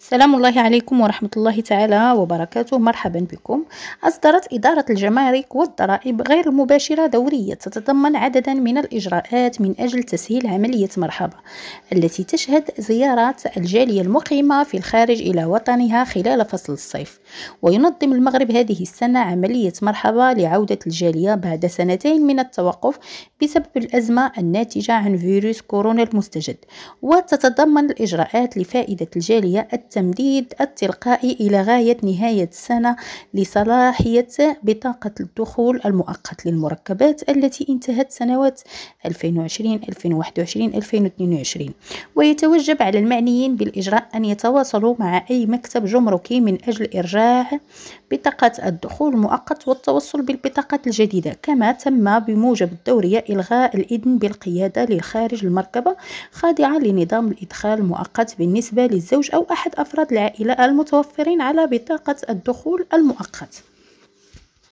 السلام الله عليكم ورحمة الله تعالى وبركاته مرحبا بكم أصدرت إدارة الجمارك والضرائب غير المباشرة دورية تتضمن عددا من الإجراءات من أجل تسهيل عملية مرحبا التي تشهد زيارة الجالية المقيمة في الخارج إلى وطنها خلال فصل الصيف وينظم المغرب هذه السنة عملية مرحبا لعودة الجالية بعد سنتين من التوقف بسبب الأزمة الناتجة عن فيروس كورونا المستجد وتتضمن الإجراءات لفائدة الجالية التمديد التلقائي إلى غاية نهاية السنة لصلاحية بطاقة الدخول المؤقت للمركبات التي انتهت سنوات 2020 2021 2022 ويتوجب على المعنيين بالإجراء أن يتواصلوا مع أي مكتب جمركي من أجل إرجاع بطاقة الدخول المؤقت والتوصل بالبطاقات الجديدة كما تم بموجب الدورية إلغاء الإذن بالقيادة لخارج المركبة خاضعة لنظام الإدخال المؤقت بالنسبة للزوج أو أحد أفراد العائلة المتوفرين على بطاقة الدخول المؤقت